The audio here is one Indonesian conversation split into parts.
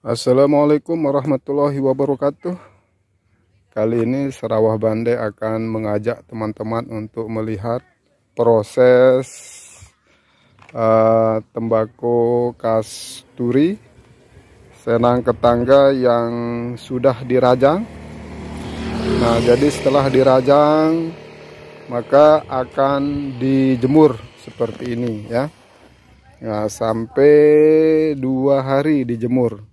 Assalamualaikum warahmatullahi wabarakatuh Kali ini Sarawah Bande akan mengajak teman-teman untuk melihat proses uh, tembakau kasturi Senang ketangga yang sudah dirajang Nah jadi setelah dirajang maka akan dijemur seperti ini ya Nah, sampai dua hari dijemur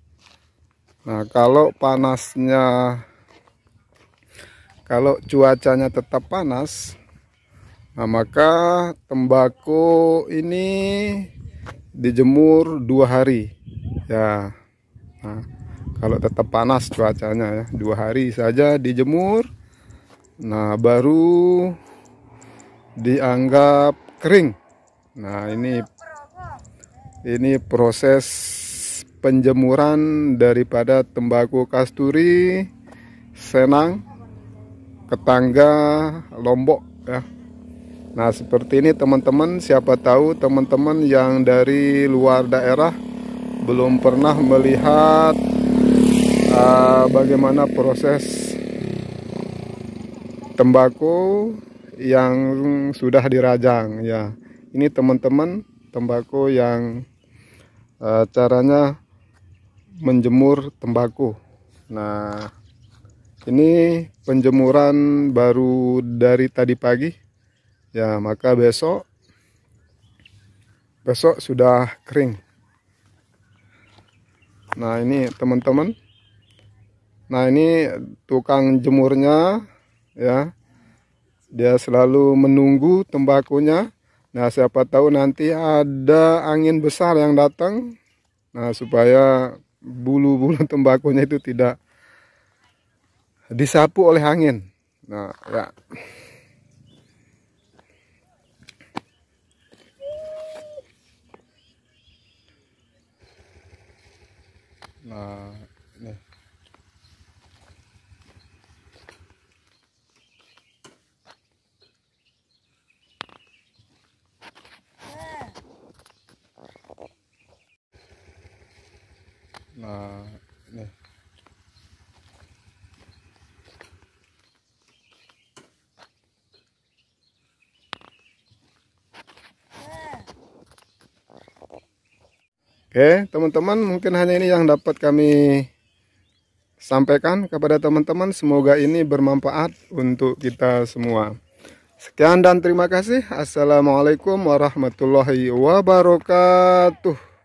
Nah kalau panasnya kalau cuacanya tetap panas nah maka tembakau ini dijemur dua hari ya nah, kalau tetap panas cuacanya ya dua hari saja dijemur nah baru dianggap kering nah ini ini proses penjemuran daripada tembakau kasturi, senang, ketangga, lombok ya. Nah, seperti ini teman-teman, siapa tahu teman-teman yang dari luar daerah belum pernah melihat uh, bagaimana proses tembakau yang sudah dirajang ya. Ini teman-teman tembakau yang uh, caranya menjemur tembakau. Nah, ini penjemuran baru dari tadi pagi. Ya, maka besok besok sudah kering. Nah, ini teman-teman. Nah, ini tukang jemurnya ya. Dia selalu menunggu tembakunya. Nah, siapa tahu nanti ada angin besar yang datang. Nah, supaya bulu-bulu tembakunya itu tidak disapu oleh angin. Nah, ya. Nah, nih. nah nih Oke, teman-teman, mungkin hanya ini yang dapat kami sampaikan kepada teman-teman. Semoga ini bermanfaat untuk kita semua. Sekian dan terima kasih. Assalamualaikum warahmatullahi wabarakatuh.